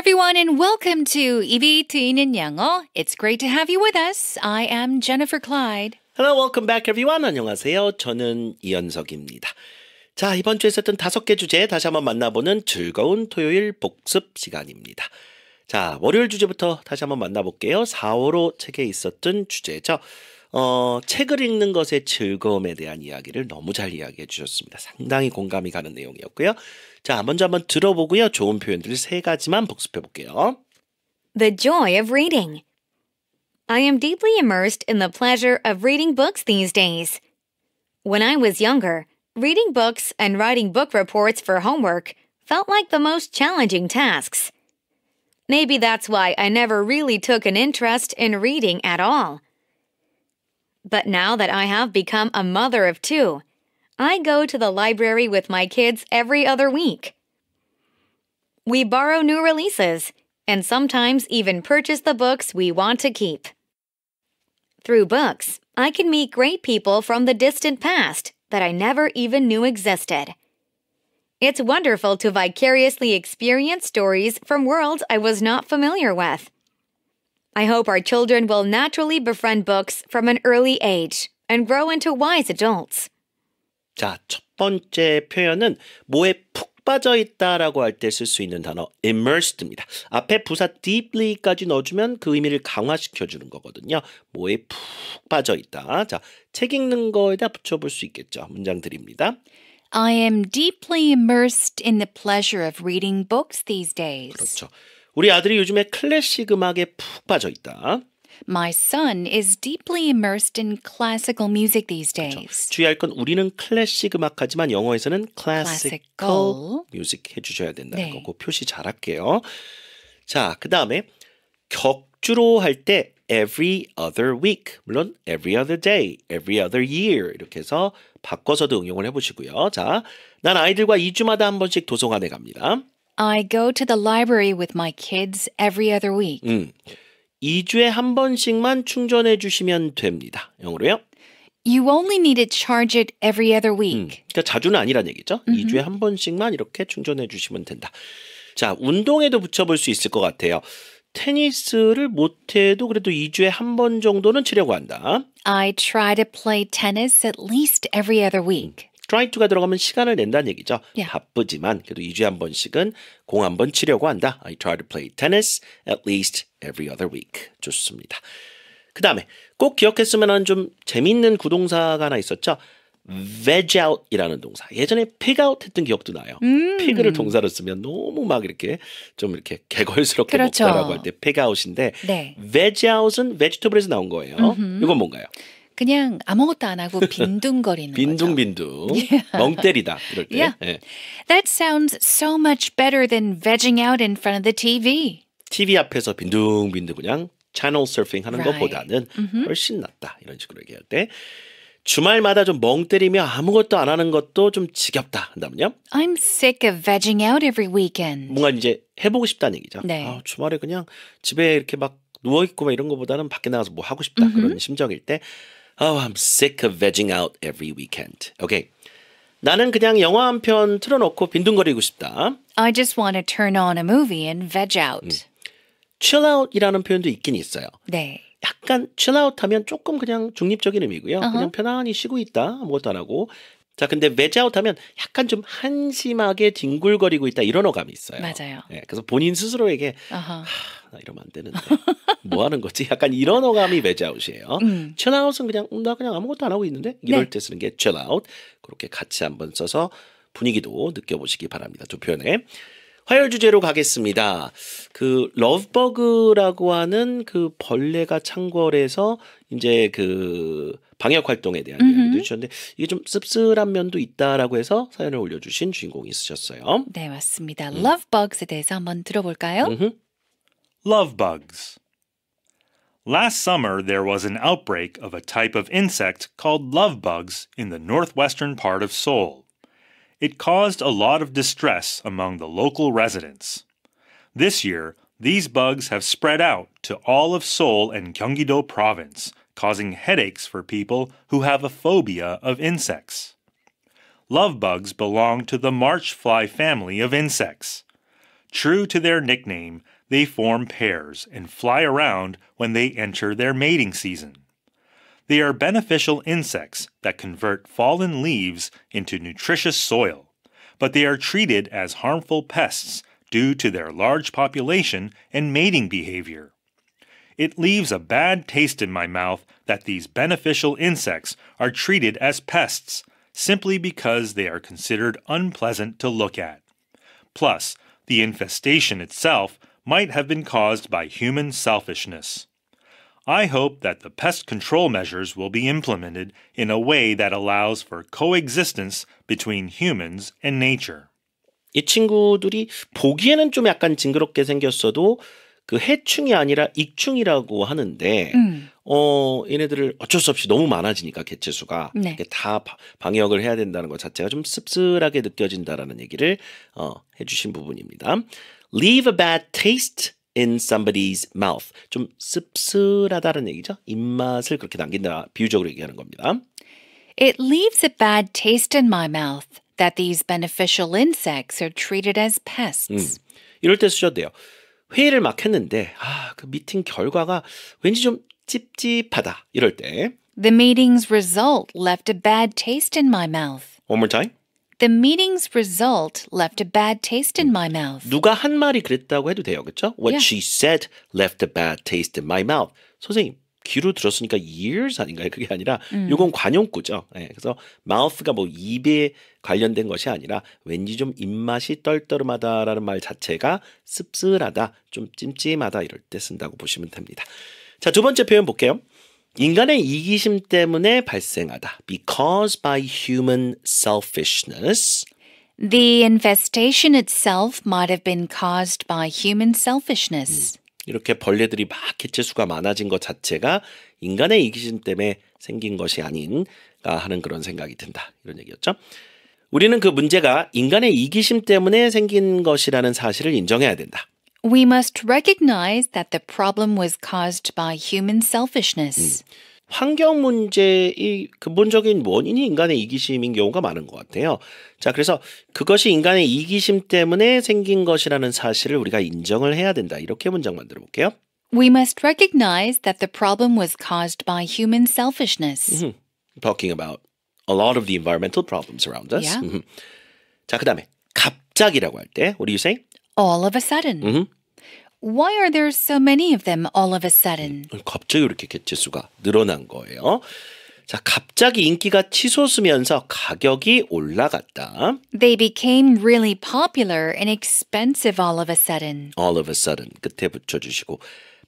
everyone, and welcome to 입이 트이는 영어. It's great to have you with us. I am Jennifer Clyde. Hello, welcome back, everyone. 안녕하세요. 저는 이현석입니다. 자, 이번 주에 썼던 다섯 개 주제 다시 한번 만나보는 즐거운 토요일 복습 시간입니다. 자, 월요일 주제부터 다시 한번 만나볼게요. 4월호 책에 있었던 주제죠. 어, 책을 읽는 것의 즐거움에 대한 이야기를 너무 잘 이야기해 주셨습니다. 상당히 공감이 가는 내용이었고요. 자, 먼저 한번 들어보고요. 좋은 표현들 세 가지만 복습해 볼게요. The joy of reading. I am deeply immersed in the pleasure of reading books these days. When I was younger, reading books and writing book reports for homework felt like the most challenging tasks. Maybe that's why I never really took an interest in reading at all. But now that I have become a mother of two, I go to the library with my kids every other week. We borrow new releases and sometimes even purchase the books we want to keep. Through books, I can meet great people from the distant past that I never even knew existed. It's wonderful to vicariously experience stories from worlds I was not familiar with. I hope our children will naturally befriend books from an early age and grow into wise adults. 자, 첫 번째 표현은 뭐에 푹 빠져 있다라고 할 때 쓸 수 있는 단어 immersed입니다. 앞에 부사 deeply까지 넣어주면 그 의미를 강화시켜 주는 거거든요. 뭐에 푹 빠져 있다. 자, 책 읽는 거에다 붙여볼 수 있겠죠. 문장 드립니다. I am deeply immersed in the pleasure of reading books these days. 그렇죠. 우리 아들이 요즘에 클래식 음악에 푹 빠져 있다. My son is deeply immersed in classical music these 그렇죠. days. 주의할 건 우리는 클래식 음악하지만 영어에서는 classical music 해주셔야 된다는 네. 거고 표시 잘할게요. 자, 그 다음에 격주로 할 때 every other week, 물론 every other day, every other year 이렇게 해서 바꿔서도 응용을 해보시고요. 자, 난 아이들과 2주마다 한 번씩 도서관에 갑니다. I go to the library with my kids every other week. 음, 2주에 한 번씩만 충전해 주시면 됩니다. 영어로요. You only need to charge it every other week. 음, 그러니까 자주는 아니란 얘기죠. 음 2주에 한 번씩만 이렇게 충전해 주시면 된다. 자, 운동에도 붙여볼 수 있을 것 같아요. 테니스를 못해도 그래도 2주에 한 번 정도는 치려고 한다. I try to play tennis at least every other week. try to가 들어가면 시간을 낸다는 얘기죠. Yeah. 바쁘지만 그래도 2주에 한 번씩은 공 한 번 치려고 한다. I try to play tennis at least every other week. 좋습니다. 그 다음에 꼭 기억했으면 하는 좀 재밌는 구동사가 하나 있었죠. veg out이라는 동사. 예전에 pig out 했던 기억도 나요. 음. pig를 동사로 쓰면 너무 막 이렇게 좀 이렇게 개걸스럽게 그렇죠. 먹다라고 할 때 pig out인데 네. veg out은 vegetable에서 나온 거예요. 음흠. 이건 뭔가요? 그냥 아무것도 안 하고 빈둥거리는 빈둥빈둥. Yeah. 멍때리다 그럴 때. Yeah. 예. That sounds so much better than vegging out in front of the TV. TV 앞에서 빈둥빈둥 그냥 채널 서핑 하는 right. 것보다는 mm-hmm. 훨씬 낫다. 이런 식으로 얘기할 때 주말마다 좀 멍때리며 아무것도 안 하는 것도 좀 지겹다 한다면요? I'm sick of vegging out every weekend. 뭔가 이제 해보고 싶다는 얘기죠. 네. 아, 주말에 그냥 집에 이렇게 막 누워 있고 막 이런 것보다는 밖에 나가서 뭐 하고 싶다 mm-hmm. 그런 심정일 때 Oh, I'm sick of vegging out every weekend. Okay. 나는 그냥 영화 한 편 틀어놓고 빈둥거리고 싶다. I just want to turn on a movie and veg out. chill out이라는 표현도 있긴 있어요. 네. 약간 chill out 하면 조금 그냥 중립적인 의미고요. Uh-huh. 그냥 편안히 쉬고 있다. 아무것도 안 하고 자, 근데 매자웃 하면 약간 좀 한심하게 뒹굴거리고 있다 이런 어감이 있어요. 맞아요. 예, 그래서 본인 스스로에게 아하. 하, 나 이러면 안 되는데 뭐 하는 거지? 약간 이런 어감이 매자웃이에요. 음. 칠아웃은 그냥 음, 나 그냥 아무것도 안 하고 있는데 이럴 네. 때 쓰는 게 칠아웃. 그렇게 같이 한번 써서 분위기도 느껴보시기 바랍니다. 두 표현에. 화요일 주제로 가겠습니다. 그 러브버그라고 하는 그 벌레가 창궐해서 이제 그 방역 활동에 대한 음흠. 이야기도 주셨는데 이게 좀 씁쓸한 면도 있다라고 해서 사연을 올려주신 주인공이 있으셨어요. 네 맞습니다. 음. Love bugs에 대해서 한번 들어볼까요? 음흠. Love bugs. Last summer, there was an outbreak of a type of insect called love bugs in the northwestern part of Seoul. It caused a lot of distress among the local residents. This year, these bugs have spread out to all of Seoul and Gyeonggi-do province, causing headaches for people who have a phobia of insects. Love bugs belong to the march fly family of insects. True to their nickname, they form pairs and fly around when they enter their mating season. They are beneficial insects that convert fallen leaves into nutritious soil, but they are treated as harmful pests due to their large population and mating behavior. It leaves a bad taste in my mouth that these beneficial insects are treated as pests simply because they are considered unpleasant to look at. Plus, the infestation itself might have been caused by human selfishness. I hope that the pest control measures will be implemented in a way that allows for coexistence between humans and nature. 이 친구들이 보기에는 좀 약간 징그럽게 생겼어도 그 해충이 아니라 익충이라고 하는데 음. 어 얘네들을 어쩔 수 없이 너무 많아지니까 개체수가 네. 다 방역을 해야 된다는 것 자체가 좀 씁쓸하게 느껴진다라는 얘기를 어 해주신 부분입니다. Leave a bad taste in somebody's mouth. 좀 씁쓸하다는 얘기죠. 입맛을 그렇게 남긴다. 비유적으로 얘기하는 겁니다. It leaves a bad taste in my mouth that these beneficial insects are treated as pests. 음, 이럴 때 쓰셔도 돼요. 회의를 막 했는데 아, 그 미팅 결과가 왠지 좀 찝찝하다. 이럴 때 The meeting's result left a bad taste in my mouth. One more time. The meeting's result left a bad taste in my mouth. 누가 한 말이 그랬다고 해도 돼요. 그렇죠? What Yeah. she said left a bad taste in my mouth. 선생님, 귀로 들었으니까 years 아닌가요? 그게 아니라 음. 요건 관용구죠. 예, 그래서 mouth가 뭐 입에 관련된 것이 아니라 왠지 좀 입맛이 떨떠름하다라는 말 자체가 씁쓸하다, 좀 찜찜하다 이럴 때 쓴다고 보시면 됩니다. 자, 두 번째 표현 볼게요. 인간의 이기심 때문에 발생하다. Because by human selfishness. The infestation itself might have been caused by human selfishness. 음, 이렇게 벌레들이 막 개체수가 많아진 것 자체가 인간의 이기심 때문에 생긴 것이 아닌가 하는 그런 생각이 든다. 이런 얘기였죠. 우리는 그 문제가 인간의 이기심 때문에 생긴 것이라는 사실을 인정해야 된다. We must recognize that the problem was caused by human selfishness. 환경 문제의 근본적인 원인이 인간의 이기심인 경우가 많은 것 같아요. 자, 그래서 그것이 인간의 이기심 때문에 생긴 것이라는 사실을 우리가 인정을 해야 된다. 이렇게 문장 만들어 볼게요. We must recognize that the problem was caused by human selfishness. Talking about a lot of the environmental problems around us. Yeah. Mm-hmm. 자, 그다음에 갑작이라고 할때 what do you say? all of a sudden. 음. Why are there so many of them all of a sudden? 갑자기 이렇게 개체수가 늘어난 거예요. 자, 갑자기 인기가 치솟으면서 가격이 올라갔다. They became really popular and expensive all of a sudden. all of a sudden 끝에 붙여 주시고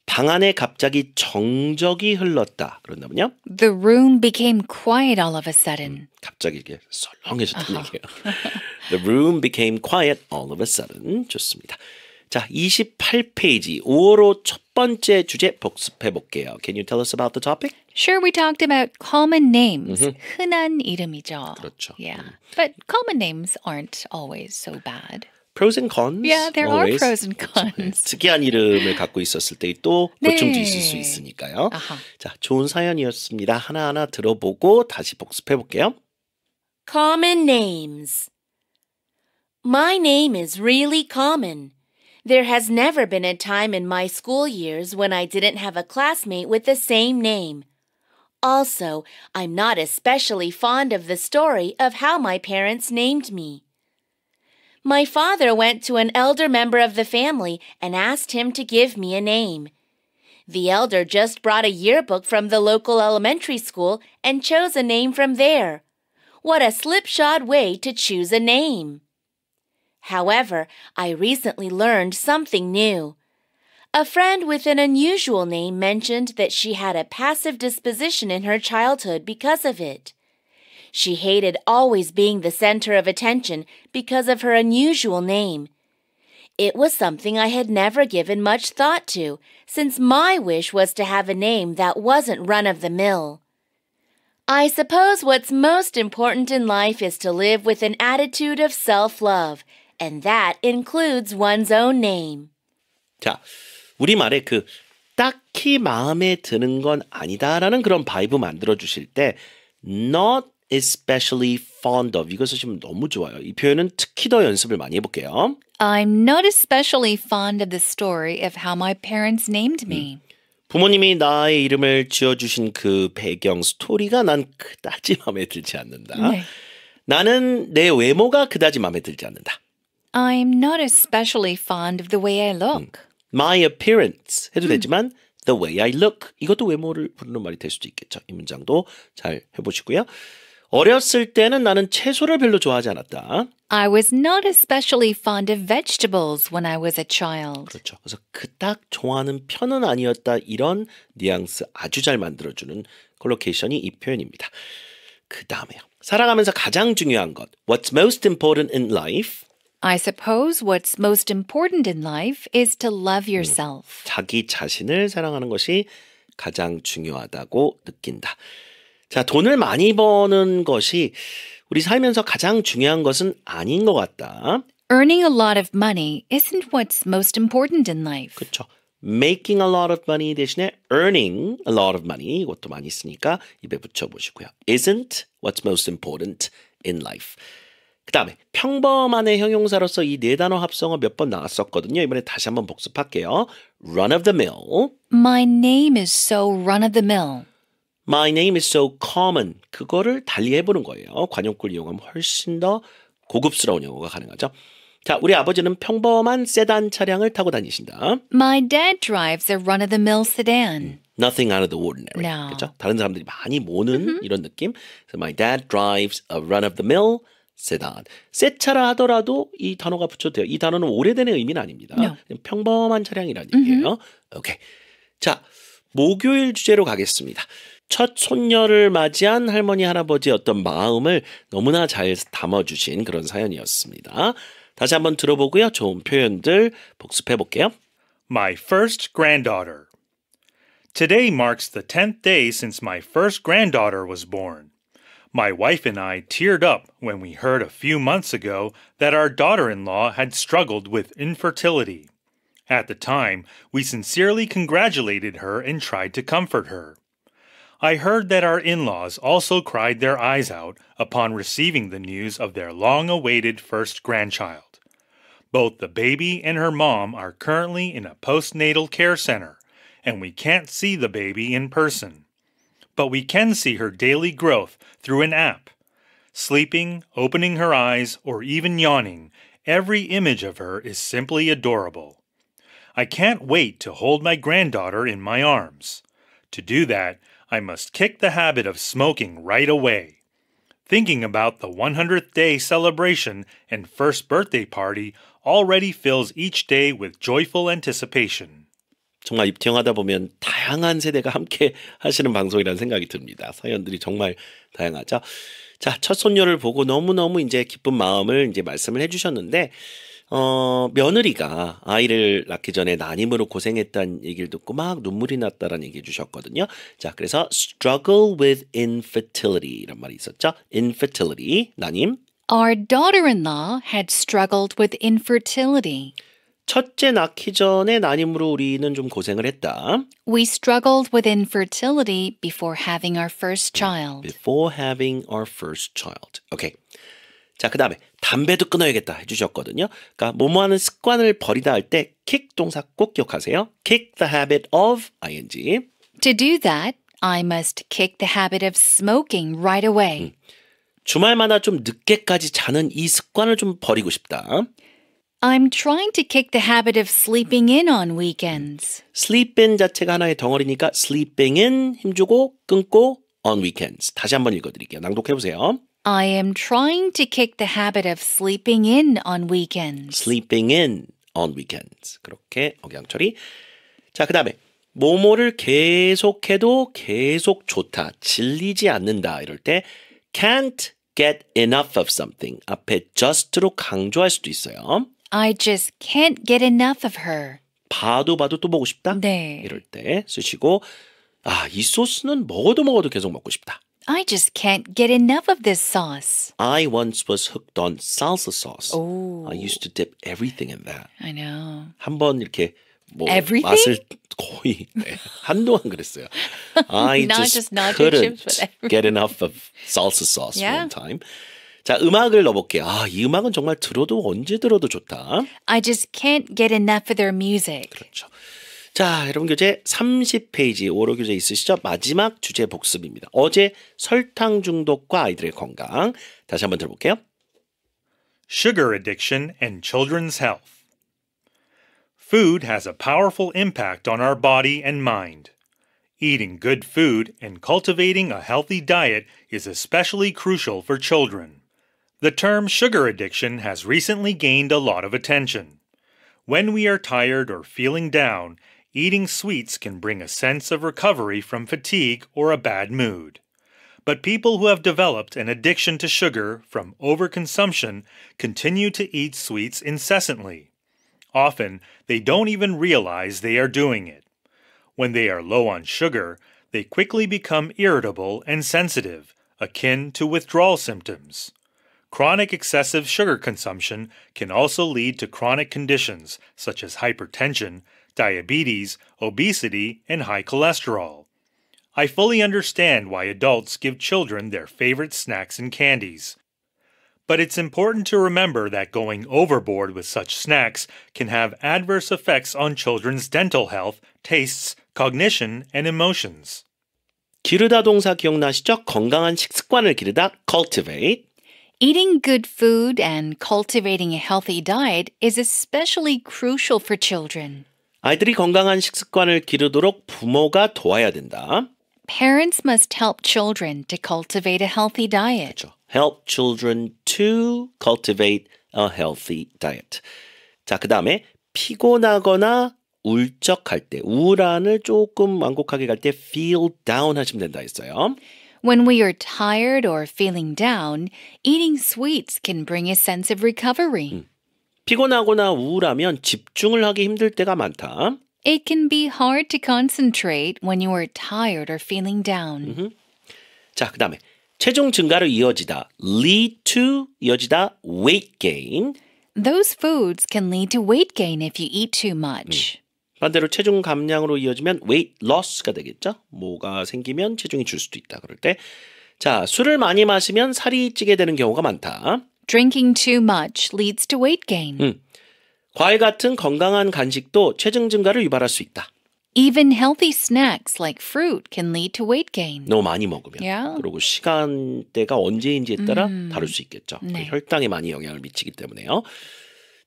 방 안에 갑자기 정적이 흘렀다. 그런다면요? The room became quiet all of a sudden. 갑자기 이게 썰렁해졌다는 uh-huh. 얘기예요. The room became quiet all of a sudden. 좋습니다. 자, 28페이지 5월호 첫 번째 주제 복습해 볼게요. Can you tell us about the topic? Sure, we talked about common names. Mm-hmm. 흔한 이름이죠. 그렇죠. Yeah. Mm. But common names aren't always so bad. pros and cons. Yeah, there always. are pros and cons. 특이한 이름을 갖고 있었을 때또 고충도 네. 있을 수 있으니까요. 아하. 자, 좋은 사연이었습니다. 하나하나 들어보고 다시 복습해 볼게요. Common names. My name is really common. There has never been a time in my school years when I didn't have a classmate with the same name. Also, I'm not especially fond of the story of how my parents named me. My father went to an elder member of the family and asked him to give me a name. The elder just brought a yearbook from the local elementary school and chose a name from there. What a slipshod way to choose a name! However, I recently learned something new. A friend with an unusual name mentioned that she had a passive disposition in her childhood because of it. She hated always being the center of attention because of her unusual name. It was something I had never given much thought to, since my wish was to have a name that wasn't run of the mill. I suppose what's most important in life is to live with an attitude of self love, and that includes one's own name. 자, 우리말에 그 딱히 마음에 드는 건 아니다라는 그런 바이브 만들어 주실 때 not especially fond of. 이것을 지금 너무 좋아요. 이 표현은 특히 더 연습을 많이 해볼게요. I'm not especially fond of the story of how my parents named me. 부모님이 나의 이름을 지어주신 그 배경 스토리가 난 그다지 마음에 들지 않는다. 네. 나는 내 외모가 그다지 마음에 들지 않는다. I'm not especially fond of the way I look. My appearance 해도 되지만 the way I look 이것도 외모를 부르는 말이 될 수도 있겠죠. 이 문장도 잘 해보시고요. 어렸을 때는 나는 채소를 별로 좋아하지 않았다. I was not especially fond of vegetables when I was a child. 그렇죠. 그래서 그닥 좋아하는 편은 아니었다. 이런 뉘앙스 아주 잘 만들어주는 콜로케이션이 이 표현입니다. 그 다음에요. 살아가면서 가장 중요한 것. What's most important in life? I suppose what's most important in life is to love yourself. 음, 자기 자신을 사랑하는 것이 가장 중요하다고 느낀다. 자, 돈을 많이 버는 것이 우리 살면서 가장 중요한 것은 아닌 것 같다. Earning a lot of money isn't what's most important in life. 그렇죠. making a lot of money 대신에 earning a lot of money 이것도 많이 쓰니까 입에 붙여 보시고요. isn't what's most important in life. 그다음에 평범한의 형용사로서 이 네 단어 합성어 몇 번 나왔었거든요. 이번에 다시 한번 복습할게요. run of the mill. My name is so run of the mill. My name is so common. 그거를 달리 해보는 거예요. 관용구를 이용하면 훨씬 더 고급스러운 영어가 가능하죠. 자, 우리 아버지는 평범한 세단 차량을 타고 다니신다. My dad drives a run-of-the-mill sedan. 음, nothing out of the ordinary. No. 그렇죠? 다른 사람들이 많이 모는 mm -hmm. 이런 느낌. So my dad drives a run-of-the-mill 세단. 새 차라 하더라도 이 단어가 붙여도 돼요. 이 단어는 오래된 의미는 아닙니다. No. 평범한 차량이라는 얘기예요. Mm -hmm. 오케이. 자, 목요일 주제로 가겠습니다. 첫 손녀를 맞이한 할머니 할아버지의 어떤 마음을 너무나 잘 담아주신 그런 사연이었습니다. 다시 한번 들어보고요. 좋은 표현들 복습해 볼게요. My first granddaughter. Today marks the 10th day since my first granddaughter was born. My wife and I teared up when we heard a few months ago that our daughter in law had struggled with infertility. At the time, we sincerely congratulated her and tried to comfort her. I heard that our in laws also cried their eyes out upon receiving the news of their long awaited first grandchild. Both the baby and her mom are currently in a postnatal care center, and we can't see the baby in person. But we can see her daily growth through an app. Sleeping, opening her eyes, or even yawning, every image of her is simply adorable. I can't wait to hold my granddaughter in my arms. To do that, I must kick the habit of smoking right away. Thinking about the 100th day celebration and first birthday party already fills each day with joyful anticipation. 정말 입청하다 보면 다양한 세대가 함께 하시는 방송이라는 생각이 듭니다. 사연들이 정말 다양하죠. 자, 첫 손녀를 보고 너무너무 이제 기쁜 마음을 이제 말씀을 해주셨는데, 어, 며느리가 아이를 낳기 전에 난임으로 고생했다는 얘기를 듣고 막 눈물이 났다라는 얘기해 주셨거든요. 자, 그래서 struggle with infertility 이런 말이 있었죠. infertility, 난임. Our daughter-in-law had struggled with infertility. 첫째 낳기 전에 난임으로 우리는 좀 고생을 했다. We struggled with infertility before having our first child. Before having our first child. Okay. 자, 그 다음에 담배도 끊어야겠다 해주셨거든요. 그러니까 뭐뭐 하는 습관을 버리다 할때 kick 동사 꼭 기억하세요. kick the habit of ing. To do that, I must kick the habit of smoking right away. 음. 주말마다 좀 늦게까지 자는 이 습관을 좀 버리고 싶다. I'm trying to kick the habit of sleeping in on weekends. sleep in 자체가 하나의 덩어리니까 sleeping in 힘주고 끊고 on weekends. 다시 한번 읽어드릴게요. 낭독해보세요. I am trying to kick the habit of sleeping in on weekends. sleeping in on weekends. 그렇게 억양 처리. 자, 그다음에 뭐뭐를 계속해도 계속 좋다. 질리지 않는다. 이럴 때 can't get enough of something 앞에 just로 강조할 수도 있어요. I just can't get enough of her. 봐도 봐도 또 보고 싶다. 네. 이럴 때 쓰시고 아, 이 소스는 먹어도 먹어도 계속 먹고 싶다. I just can't get enough of this sauce. I once was hooked on salsa sauce. Oh. I used to dip everything in that. I know. 한 번 이렇게 뭐 everything? 맛을 거의 한동안 그랬어요. I not just, just not couldn't chips, get enough of salsa sauce yeah. one time. 자, 음악을 넣어볼게요. 아, 이 음악은 정말 들어도 언제 들어도 좋다. I just can't get enough of their music. 그렇죠. 자, 여러분 교재 30페이지 오로 교재 있으시죠? 마지막 주제 복습입니다. 어제 설탕 중독과 아이들의 건강 다시 한번 들어볼게요. Sugar addiction and children's health. Food has a powerful impact on our body and mind. Eating good food and cultivating a healthy diet is especially crucial for children. The term sugar addiction has recently gained a lot of attention. When we are tired or feeling down, Eating sweets can bring a sense of recovery from fatigue or a bad mood. But people who have developed an addiction to sugar from overconsumption continue to eat sweets incessantly. Often, they don't even realize they are doing it. When they are low on sugar, they quickly become irritable and sensitive, akin to withdrawal symptoms. Chronic excessive sugar consumption can also lead to chronic conditions such as hypertension diabetes, obesity, and high cholesterol. I fully understand why adults give children their favorite snacks and candies. But it's important to remember that going overboard with such snacks can have adverse effects on children's dental health, tastes, cognition, and emotions. 기르다 동사 기억나시죠? 건강한 식습관을 기르다 cultivate. Eating good food and cultivating a healthy diet is especially crucial for children. 아이들이 건강한 식습관을 기르도록 부모가 도와야 된다. Parents must help children to cultivate a healthy diet. 그렇죠. Help children to cultivate a healthy diet. 자, 그 다음에 피곤하거나 울적할 때, 우울함을 조금 완곡하게 갈 때 feel down 하시면 된다 했어요. When we are tired or feeling down, eating sweets can bring a sense of recovery. 음. 피곤하거나 우울하면 집중을 하기 힘들 때가 많다. It can be hard to concentrate when you are tired or feeling down. 음흠. 자, 그다음에 체중 증가로 이어지다 lead to 이어지다 weight gain. Those foods can lead to weight gain if you eat too much. 음. 반대로 체중 감량으로 이어지면 weight loss가 되겠죠. 뭐가 생기면 체중이 줄 수도 있다. 그럴 때 자, 술을 많이 마시면 살이 찌게 되는 경우가 많다. Drinking too much leads to weight gain. 음. 과일 같은 건강한 간식도 체중 증가를 유발할 수 있다. Even healthy snacks like fruit can lead to weight gain. 너무 많이 먹으면. Yeah. 그리고 시간대가 언제인지에 따라 음. 다를 수 있겠죠. 네. 혈당에 많이 영향을 미치기 때문에요.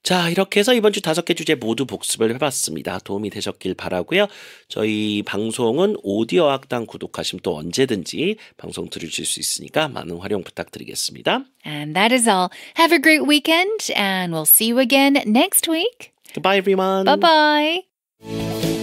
자, 이렇게 해서 이번 주 다섯 개 주제 모두 복습을 해봤습니다. 도움이 되셨길 바라고요. 저희 방송은 오디오 악당 구독하시면 또 언제든지 방송 들으실 수 있으니까 많은 활용 부탁드리겠습니다. And that is all. Have a great weekend and we'll see you again next week. Goodbye, everyone. Bye bye.